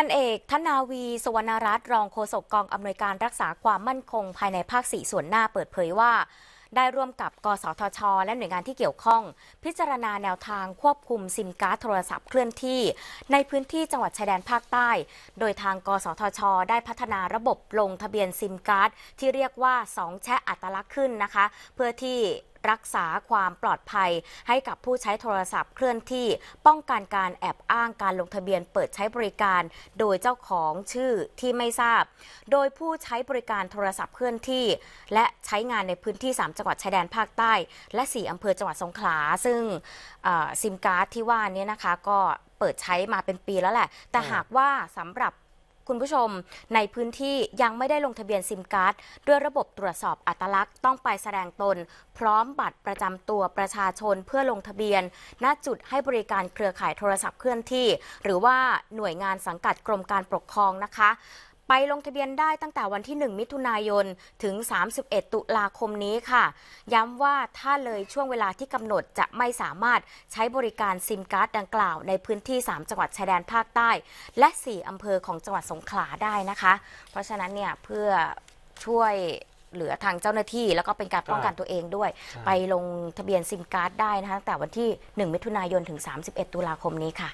ันเอกธนาวีสุวรรณรัตน์รองโฆษกกองอำนวยการรักษาความมั่นคงภายในภาคสี่ส่วนหน้าเปิดเผยว่า ได้ร่วมกับกสทช และหน่วยงานที่เกี่ยวข้อง พิจารณาแนวทางควบคุมซิมการ์ดโทรศัพท์เคลื่อนที่ในพื้นที่จังหวัดชายแดนภาคใต้ โดยทางกสทช ได้พัฒนาระบบลงทะเบียนซิมการ์ดที่เรียกว่า 2 แชะอัตลักษณ์ขึ้นนะคะ เพื่อที่รักษาความปลอดภัยให้กับผู้ใช้โทรศัพท์เคลื่อนที่ ป้องกันการแอบอ้างการลงทะเบียนเปิดใช้บริการโดยเจ้าของชื่อที่ไม่ทราบ โดยผู้ใช้บริการโทรศัพท์เคลื่อนที่ และใช้งานในพื้นที่ 3จังหวัดชายแดนภาคใต้ และ 4 อำเภอจังหวัดสงขลาซึ่งซิมการ์ดที่ว่านี้นะคะ ก็เปิดใช้มาเป็นปีแล้วแหละ แต่หากว่าสำหรับคุณผู้ชมในพื้นที่ยังไม่ได้ลงทะเบียนซิมการ์ดด้วยระบบตรวจสอบอัตลักษณ์ต้องไปแสดงตนพร้อมบัตรประจำตัวประชาชนเพื่อลงทะเบียน ณจุดให้บริการเครือข่ายโทรศัพท์เคลื่อนที่หรือว่าหน่วยงานสังกัดกรมการปกครองนะคะไปลงทะเบียนได้ตั้งแต่วันที่ 1 มิถุนายน ถึง 31 ตุลาคมนี้ค่ะ ย้ำว่าถ้าเลยช่วงเวลาที่กำหนดจะไม่สามารถใช้บริการซิมการ์ดดังกล่าว ในพื้นที่ 3 จังหวัดชายแดนภาคใต้ และ 4 อำเภอของจังหวัดสงขลาได้นะคะ เพราะฉะนั้นเนี่ยเพื่อช่วยเหลือทางเจ้าหน้าที่แล้วก็เป็นการป้องกันตัวเองด้วย ไปลงทะเบียนซิมการ์ดได้นะคะตั้งแต่วันที่ 1 มิถุนายนถึง 31 ตุลาคมนี้ค่ะ